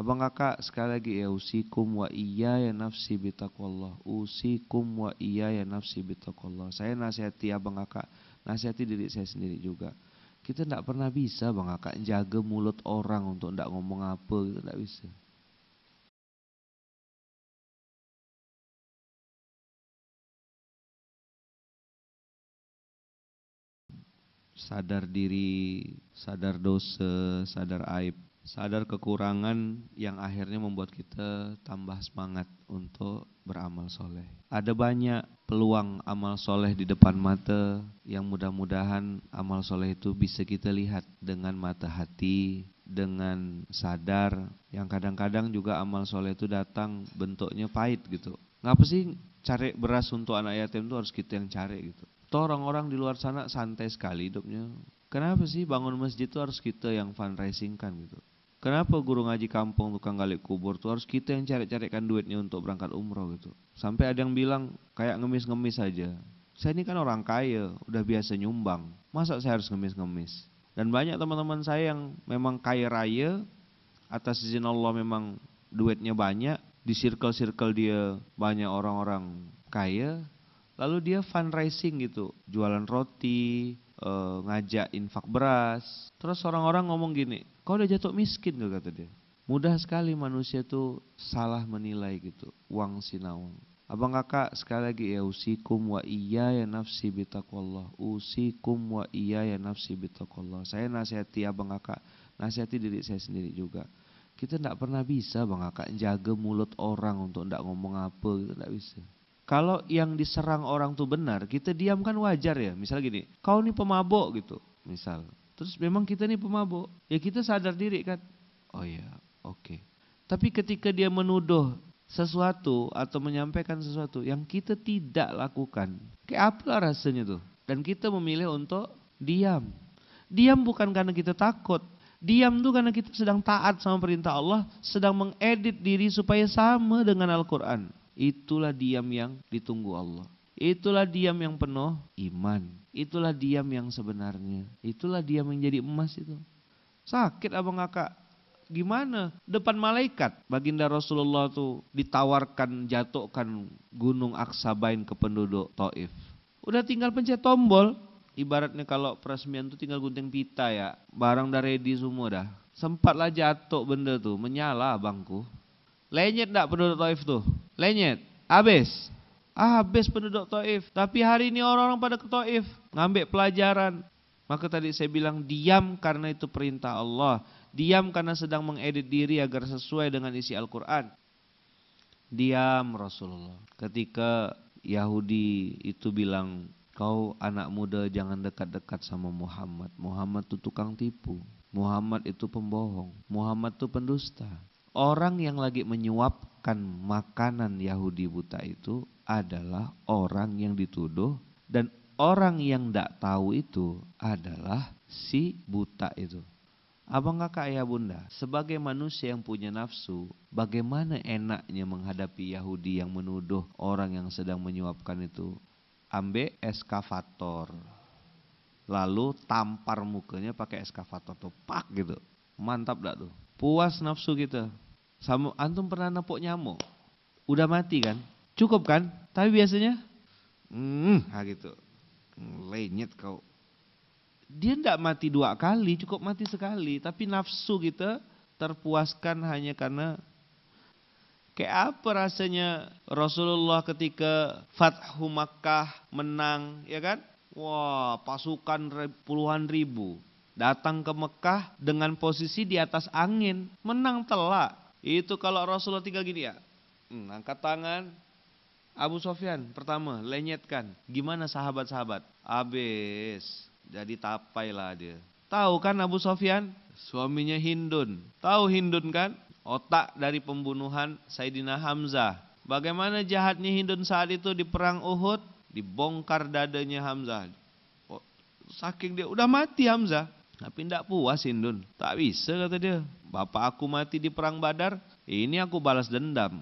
Abang kakak sekali lagi ya usikum wa iya ya nafsi bitakwallah. Usikum wa iya ya nafsi bitakwallah. Saya nasihati abang kakak, nasihati diri saya sendiri juga. Kita tidak pernah bisa abang kakak jaga mulut orang untuk tidak ngomong apa Kita gitu. tidak bisa. sadar diri, sadar dosa, sadar aib sadar kekurangan yang akhirnya membuat kita tambah semangat untuk beramal soleh. Ada banyak peluang amal soleh di depan mata yang mudah-mudahan amal soleh itu bisa kita lihat dengan mata hati, dengan sadar. Yang kadang-kadang juga amal soleh itu datang bentuknya pahit gitu. Ngapa sih cari beras untuk anak yatim itu harus kita yang cari gitu. Toh orang-orang di luar sana santai sekali hidupnya. Kenapa sih bangun masjid itu harus kita yang fundraising kan gitu? Kenapa guru ngaji kampung tukang gali kubur tuh harus kita yang cari-carikan duitnya untuk berangkat umroh gitu. Sampai ada yang bilang kayak ngemis-ngemis aja. Saya ini kan orang kaya, udah biasa nyumbang. Masa saya harus ngemis-ngemis? Dan banyak teman-teman saya yang memang kaya raya, atas izin Allah memang duitnya banyak, di circle-circle dia banyak orang-orang kaya, lalu dia fundraising gitu, jualan roti, uh, ngajak infak beras. Terus orang-orang ngomong gini, kau udah jatuh miskin gak kata dia. Mudah sekali manusia tuh salah menilai gitu, uang sinawang. Abang kakak sekali lagi ya usikum wa iya ya nafsi bitaqwallah. Usikum wa iya ya nafsi bitaqwallah. Saya nasihati abang kakak, nasihati diri saya sendiri juga. Kita tidak pernah bisa bang kakak jaga mulut orang untuk tidak ngomong apa, kita gitu, tidak bisa. Kalau yang diserang orang tuh benar, kita diam kan wajar ya. Misal gini, kau nih pemabok gitu, misal. Terus memang kita nih pemabok, ya kita sadar diri kan. Oh ya, oke. Okay. Tapi ketika dia menuduh sesuatu atau menyampaikan sesuatu yang kita tidak lakukan, kayak apa rasanya tuh? Dan kita memilih untuk diam. Diam bukan karena kita takut, Diam tuh karena kita sedang taat sama perintah Allah, sedang mengedit diri supaya sama dengan Al-Quran. Itulah diam yang ditunggu Allah. Itulah diam yang penuh iman. Itulah diam yang sebenarnya. Itulah diam yang jadi emas itu. Sakit abang kakak. Gimana? Depan malaikat. Baginda Rasulullah tuh ditawarkan jatuhkan gunung aksabain ke penduduk Taif. Udah tinggal pencet tombol. Ibaratnya kalau peresmian tuh tinggal gunting pita ya. Barang udah ready semua dah. Sempatlah jatuh benda tuh. Menyala abangku. Lenyet tidak penduduk Taif tuh? Lenyet. Habis. Ah, habis penduduk Taif. Tapi hari ini orang-orang pada ke Taif. Ngambil pelajaran. Maka tadi saya bilang diam karena itu perintah Allah. Diam karena sedang mengedit diri agar sesuai dengan isi Al-Quran. Diam Rasulullah. Ketika Yahudi itu bilang kau anak muda jangan dekat-dekat sama Muhammad. Muhammad itu tukang tipu. Muhammad itu pembohong. Muhammad itu pendusta. Orang yang lagi menyuapkan makanan Yahudi buta itu adalah orang yang dituduh dan orang yang tidak tahu itu adalah si buta itu. Abang kakak ayah bunda, sebagai manusia yang punya nafsu, bagaimana enaknya menghadapi Yahudi yang menuduh orang yang sedang menyuapkan itu? Ambe eskavator, lalu tampar mukanya pakai eskavator tuh, pak gitu. Mantap gak tuh? Puas nafsu kita. Sama antum pernah nepuk nyamuk. Udah mati kan? Cukup kan? Tapi biasanya hmm ha ah, gitu. Lenyet kau. Dia tidak mati dua kali, cukup mati sekali. Tapi nafsu kita terpuaskan hanya karena Kayak apa rasanya Rasulullah ketika Fathu Makkah menang, ya kan? Wah, pasukan puluhan ribu datang ke Mekah dengan posisi di atas angin, menang telak. Itu kalau Rasulullah tinggal gini ya, hmm, angkat tangan, Abu Sofyan pertama lenyetkan, gimana sahabat-sahabat? Abis, jadi tapai lah dia. Tahu kan Abu Sofyan? Suaminya Hindun. Tahu Hindun kan? Otak dari pembunuhan Saidina Hamzah. Bagaimana jahatnya Hindun saat itu di perang Uhud? Dibongkar dadanya Hamzah. Oh, saking dia udah mati Hamzah. Tapi tidak puas Indun, Tak bisa kata dia. Bapak aku mati di perang badar. Ini aku balas dendam.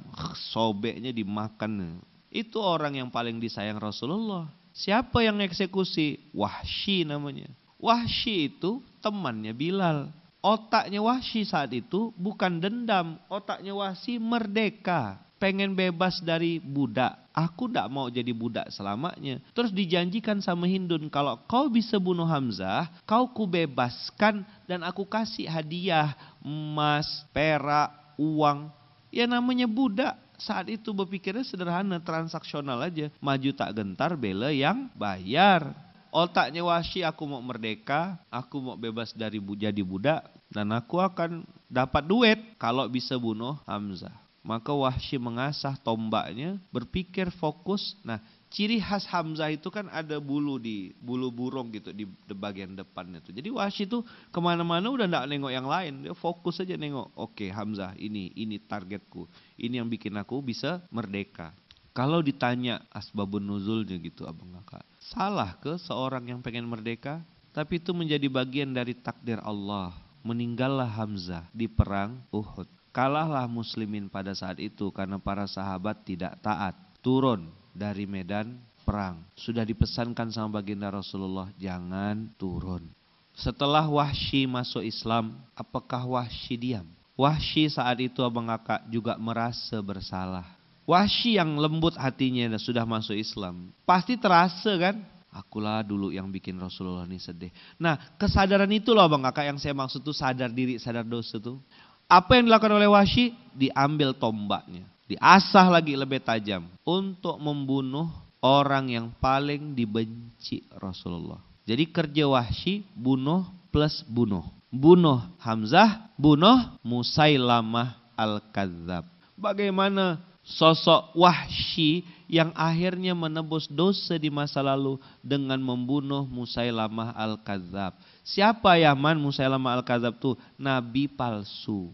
Sobeknya dimakan. Itu orang yang paling disayang Rasulullah. Siapa yang eksekusi? Wahsy namanya. Wahsy itu temannya Bilal. Otaknya Wahsy saat itu bukan dendam. Otaknya Wahsy merdeka pengen bebas dari budak. Aku tidak mau jadi budak selamanya. Terus dijanjikan sama Hindun, kalau kau bisa bunuh Hamzah, kau ku bebaskan dan aku kasih hadiah emas, perak, uang. Ya namanya budak. Saat itu berpikirnya sederhana, transaksional aja. Maju tak gentar, bela yang bayar. Otaknya wasi aku mau merdeka, aku mau bebas dari jadi budak, dan aku akan dapat duit kalau bisa bunuh Hamzah. Maka Wahsy mengasah tombaknya, berpikir fokus. Nah, ciri khas Hamzah itu kan ada bulu di bulu burung gitu di, bagian depannya tuh. Jadi Wahsy itu kemana-mana udah ndak nengok yang lain, dia fokus aja nengok. Oke Hamzah ini ini targetku, ini yang bikin aku bisa merdeka. Kalau ditanya asbabun nuzulnya gitu abang kakak, salah ke seorang yang pengen merdeka? Tapi itu menjadi bagian dari takdir Allah. Meninggallah Hamzah di perang Uhud. Kalahlah muslimin pada saat itu karena para sahabat tidak taat, turun dari medan perang. Sudah dipesankan sama baginda Rasulullah, jangan turun. Setelah Wahsy masuk Islam, apakah Wahsy diam? Wahsy saat itu abang kakak juga merasa bersalah. Wahsy yang lembut hatinya dan sudah masuk Islam, pasti terasa kan? Akulah dulu yang bikin Rasulullah ini sedih. Nah kesadaran itu loh abang kakak yang saya maksud tuh sadar diri, sadar dosa tuh. Apa yang dilakukan oleh Wahsy? Diambil tombaknya. Diasah lagi lebih tajam. Untuk membunuh orang yang paling dibenci Rasulullah. Jadi kerja Wahsy bunuh plus bunuh. Bunuh Hamzah, bunuh Musailamah Al-Kadzab. Bagaimana sosok Wahsy yang akhirnya menebus dosa di masa lalu dengan membunuh Musailamah Al-Kadzab Siapa Yaman Musailamah Al-Kadzab tuh? Nabi palsu.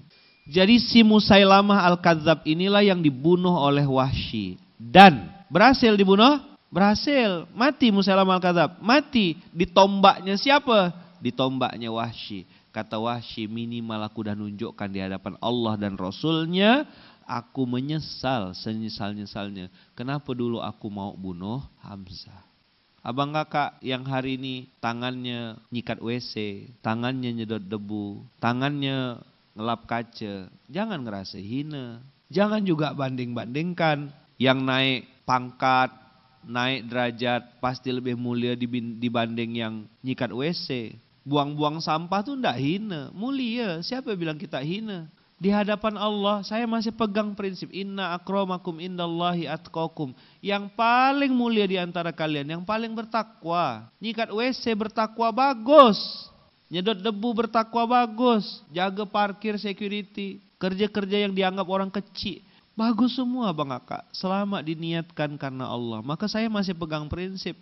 Jadi si Musailamah Al-Kadzab inilah yang dibunuh oleh Wahsy dan berhasil dibunuh? Berhasil. Mati Musailamah Al-Kadzab, mati. Ditombaknya siapa? Ditombaknya Wahsy. Kata Wahsy minimal aku dah nunjukkan di hadapan Allah dan Rasulnya aku menyesal senyesal-nyesalnya. Kenapa dulu aku mau bunuh Hamzah? Abang kakak yang hari ini tangannya nyikat WC, tangannya nyedot debu, tangannya ngelap kaca, jangan ngerasa hina. Jangan juga banding-bandingkan yang naik pangkat, naik derajat pasti lebih mulia dibanding yang nyikat WC. Buang-buang sampah tuh ndak hina, mulia. Siapa bilang kita hina? di hadapan Allah saya masih pegang prinsip inna akromakum indallahi atqakum yang paling mulia di antara kalian yang paling bertakwa nyikat WC bertakwa bagus nyedot debu bertakwa bagus jaga parkir security kerja-kerja yang dianggap orang kecil bagus semua Bang kakak selama diniatkan karena Allah maka saya masih pegang prinsip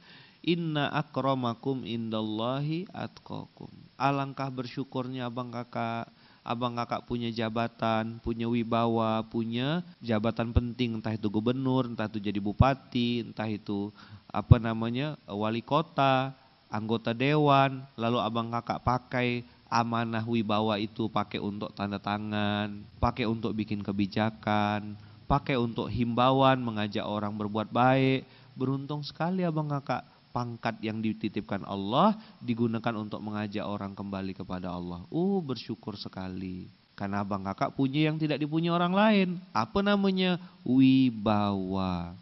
Inna akromakum indallahi atkokum. Alangkah bersyukurnya bang kakak abang kakak punya jabatan, punya wibawa, punya jabatan penting, entah itu gubernur, entah itu jadi bupati, entah itu apa namanya wali kota, anggota dewan, lalu abang kakak pakai amanah wibawa itu pakai untuk tanda tangan, pakai untuk bikin kebijakan, pakai untuk himbauan mengajak orang berbuat baik. Beruntung sekali abang kakak pangkat yang dititipkan Allah digunakan untuk mengajak orang kembali kepada Allah. Uh, bersyukur sekali. Karena abang kakak punya yang tidak dipunya orang lain. Apa namanya? Wibawa.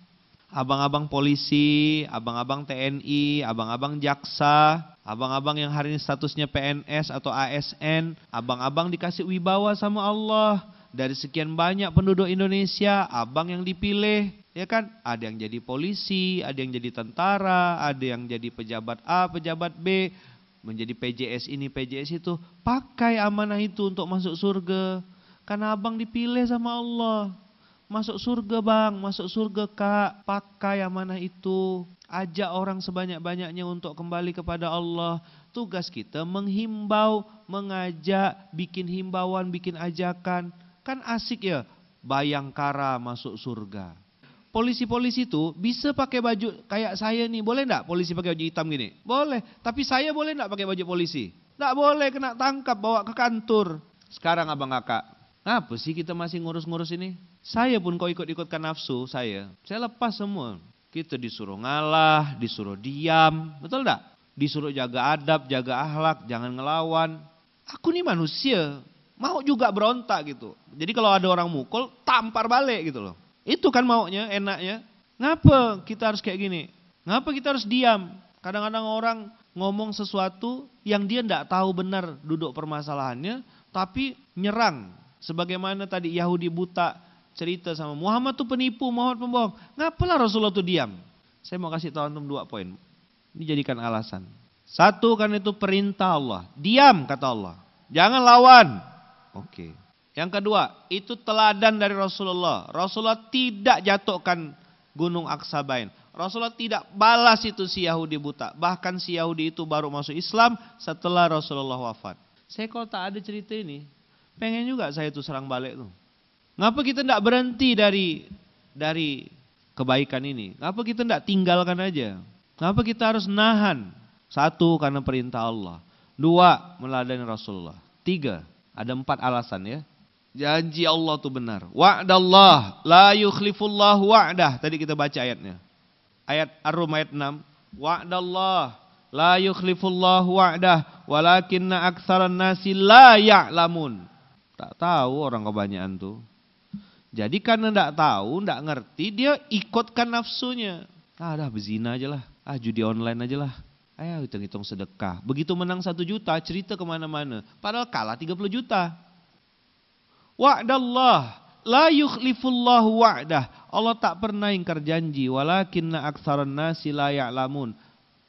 Abang-abang polisi, abang-abang TNI, abang-abang jaksa, abang-abang yang hari ini statusnya PNS atau ASN, abang-abang dikasih wibawa sama Allah. Dari sekian banyak penduduk Indonesia, abang yang dipilih, Ya kan? Ada yang jadi polisi, ada yang jadi tentara, ada yang jadi pejabat A, pejabat B, menjadi PJS ini, PJS itu. Pakai amanah itu untuk masuk surga. Karena abang dipilih sama Allah. Masuk surga bang, masuk surga kak. Pakai amanah itu. Ajak orang sebanyak-banyaknya untuk kembali kepada Allah. Tugas kita menghimbau, mengajak, bikin himbauan, bikin ajakan. Kan asik ya, bayangkara masuk surga polisi-polisi itu bisa pakai baju kayak saya nih. Boleh enggak polisi pakai baju hitam gini? Boleh. Tapi saya boleh enggak pakai baju polisi? Enggak boleh kena tangkap bawa ke kantor. Sekarang abang kakak, apa sih kita masih ngurus-ngurus ini? Saya pun kau ikut-ikutkan nafsu saya. Saya lepas semua. Kita disuruh ngalah, disuruh diam. Betul enggak? Disuruh jaga adab, jaga akhlak, jangan ngelawan. Aku nih manusia, mau juga berontak gitu. Jadi kalau ada orang mukul, tampar balik gitu loh. Itu kan maunya, enaknya. Ngapa kita harus kayak gini? Ngapa kita harus diam? Kadang-kadang orang ngomong sesuatu yang dia tidak tahu benar duduk permasalahannya, tapi nyerang. Sebagaimana tadi Yahudi buta cerita sama Muhammad tuh penipu, Muhammad pembohong. Ngapalah Rasulullah tuh diam? Saya mau kasih tahu antum dua poin. Ini jadikan alasan. Satu kan itu perintah Allah. Diam kata Allah. Jangan lawan. Oke. Okay. Yang kedua, itu teladan dari Rasulullah. Rasulullah tidak jatuhkan Gunung Aksabain. Rasulullah tidak balas itu si Yahudi buta. Bahkan si Yahudi itu baru masuk Islam setelah Rasulullah wafat. Saya kalau tak ada cerita ini, pengen juga saya itu serang balik tuh. Ngapa kita tidak berhenti dari dari kebaikan ini? Ngapa kita tidak tinggalkan aja? Ngapa kita harus nahan? Satu, karena perintah Allah. Dua, meladani Rasulullah. Tiga, ada empat alasan ya. Janji Allah itu benar. Wa'dallah la yukhlifullahu wa'dah. Tadi kita baca ayatnya. Ayat Ar-Rum ayat 6. Wa'dallah la yukhlifullahu wa'dah walakinna aktsaran nasi la ya'lamun. Tak tahu orang kebanyakan tuh. Jadi karena tidak tahu, tidak ngerti, dia ikutkan nafsunya. Ah, dah bezina aja lah. Ah, judi online aja lah. Ayo hitung-hitung sedekah. Begitu menang satu juta, cerita kemana-mana. Padahal kalah 30 juta. Wa'dallah la yukhlifullahu wa'dah. Allah tak pernah ingkar janji, walakinna aktsaran nasi la ya'lamun.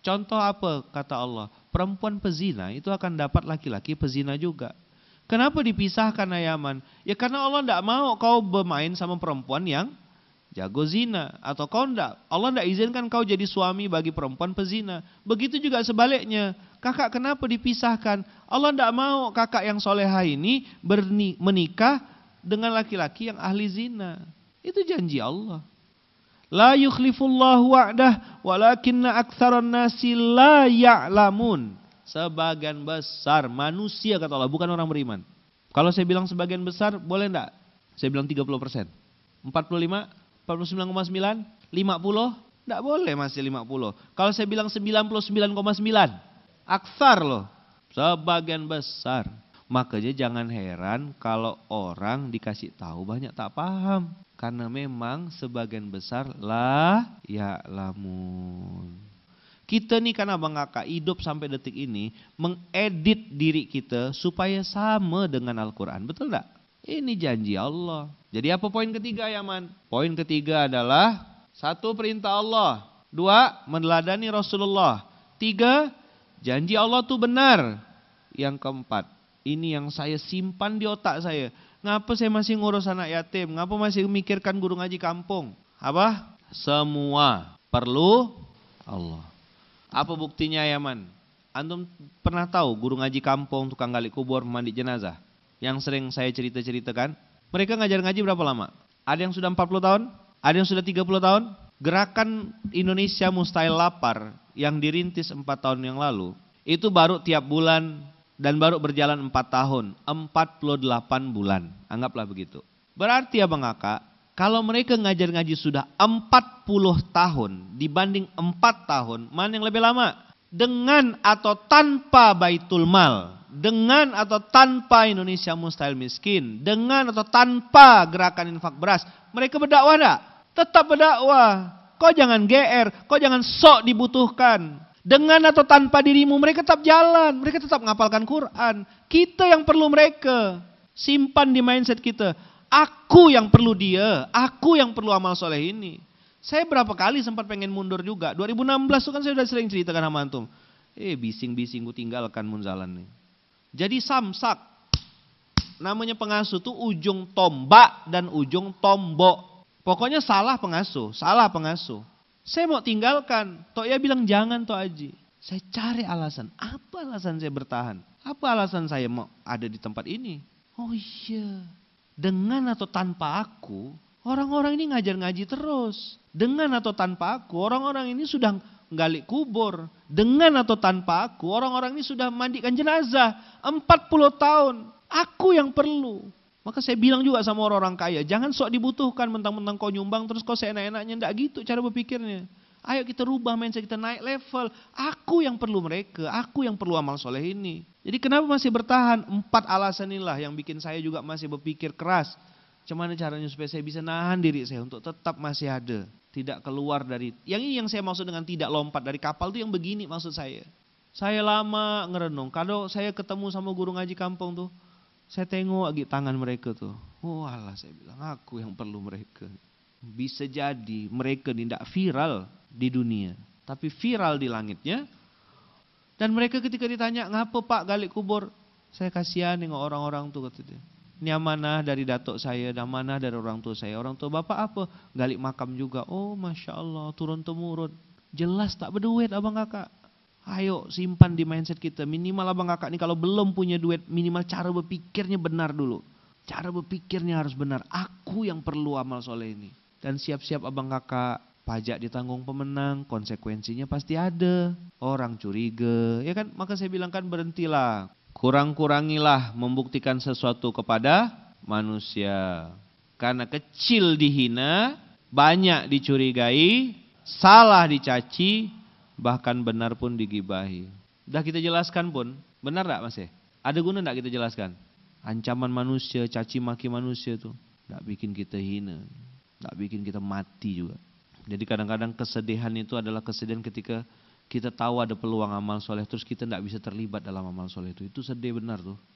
Contoh apa kata Allah? Perempuan pezina itu akan dapat laki-laki pezina juga. Kenapa dipisahkan ayaman? Ya karena Allah tidak mau kau bermain sama perempuan yang jago zina atau kau enggak Allah tidak izinkan kau jadi suami bagi perempuan pezina begitu juga sebaliknya kakak kenapa dipisahkan? Allah tidak mau kakak yang soleha ini menikah dengan laki-laki yang ahli zina. Itu janji Allah. La yukhlifullahu wa'dah walakinna aktsaran nasi la ya'lamun. Sebagian besar manusia kata Allah, bukan orang beriman. Kalau saya bilang sebagian besar, boleh enggak? Saya bilang 30 persen. 45, 49,9, 50, enggak boleh masih 50. Kalau saya bilang 99,9, Aksar loh. Sebagian besar. Makanya jangan heran kalau orang dikasih tahu banyak tak paham. Karena memang sebagian besar lah ya lamun. Kita nih karena Bang Kakak hidup sampai detik ini mengedit diri kita supaya sama dengan Al-Quran. Betul tak? Ini janji Allah. Jadi apa poin ketiga ya Man? Poin ketiga adalah satu perintah Allah. Dua meneladani Rasulullah. Tiga Janji Allah tuh benar. Yang keempat, ini yang saya simpan di otak saya. Ngapa saya masih ngurus anak yatim? Ngapa masih memikirkan guru ngaji kampung? Apa? Semua perlu Allah. Apa buktinya Yaman? Antum pernah tahu guru ngaji kampung, tukang gali kubur, mandi jenazah? Yang sering saya cerita-ceritakan. Mereka ngajar ngaji berapa lama? Ada yang sudah 40 tahun? Ada yang sudah 30 tahun? Gerakan Indonesia Mustahil Lapar yang dirintis empat tahun yang lalu itu baru tiap bulan dan baru berjalan empat tahun, empat puluh delapan bulan, anggaplah begitu. Berarti ya bang Aka kalau mereka ngajar ngaji sudah empat puluh tahun dibanding empat tahun, mana yang lebih lama? Dengan atau tanpa baitul mal, dengan atau tanpa Indonesia Mustahil Miskin, dengan atau tanpa gerakan infak beras, mereka berdakwah enggak? Tetap berdakwah. Kau jangan GR, kau jangan sok dibutuhkan. Dengan atau tanpa dirimu mereka tetap jalan, mereka tetap ngapalkan Quran. Kita yang perlu mereka. Simpan di mindset kita. Aku yang perlu dia, aku yang perlu amal soleh ini. Saya berapa kali sempat pengen mundur juga. 2016 itu kan saya sudah sering ceritakan sama antum. Eh bising-bising gue tinggalkan munzalan nih. Jadi samsak. Namanya pengasuh tuh ujung tombak dan ujung tombok. Pokoknya salah pengasuh, salah pengasuh. Saya mau tinggalkan. toh ya bilang jangan toh aji. Saya cari alasan. Apa alasan saya bertahan? Apa alasan saya mau ada di tempat ini? Oh iya. Dengan atau tanpa aku, orang-orang ini ngajar ngaji terus. Dengan atau tanpa aku, orang-orang ini sudah gali kubur. Dengan atau tanpa aku, orang-orang ini sudah mandikan jenazah. 40 tahun. Aku yang perlu. Maka saya bilang juga sama orang-orang kaya, jangan sok dibutuhkan mentang-mentang kau nyumbang terus kau seenak-enaknya. tidak gitu cara berpikirnya. Ayo kita rubah mindset kita naik level. Aku yang perlu mereka, aku yang perlu amal soleh ini. Jadi kenapa masih bertahan? Empat alasan inilah yang bikin saya juga masih berpikir keras. Cuman caranya supaya saya bisa nahan diri saya untuk tetap masih ada. Tidak keluar dari, yang ini yang saya maksud dengan tidak lompat dari kapal itu yang begini maksud saya. Saya lama ngerenung, kalau saya ketemu sama guru ngaji kampung tuh, saya tengok lagi tangan mereka tuh. Oh Allah saya bilang aku yang perlu mereka. Bisa jadi mereka tidak viral di dunia. Tapi viral di langitnya. Dan mereka ketika ditanya ngapa pak galik kubur. Saya kasihan dengan orang-orang tuh kata dia. Ini amanah dari datuk saya, dan amanah dari orang tua saya. Orang tua bapak apa? Galik makam juga. Oh Masya Allah turun temurun. Jelas tak berduit abang kakak. Ayo simpan di mindset kita. Minimal abang kakak nih kalau belum punya duit, minimal cara berpikirnya benar dulu. Cara berpikirnya harus benar. Aku yang perlu amal soleh ini. Dan siap-siap abang kakak, pajak ditanggung pemenang, konsekuensinya pasti ada. Orang curiga, ya kan? Maka saya bilang kan berhentilah. Kurang-kurangilah membuktikan sesuatu kepada manusia. Karena kecil dihina, banyak dicurigai, salah dicaci, bahkan benar pun digibahi. Dah kita jelaskan pun, benar enggak masih, eh? Ada guna enggak kita jelaskan? Ancaman manusia, caci maki manusia tuh enggak bikin kita hina, enggak bikin kita mati juga. Jadi kadang-kadang kesedihan itu adalah kesedihan ketika kita tahu ada peluang amal soleh terus kita tidak bisa terlibat dalam amal soleh itu. Itu sedih benar tuh.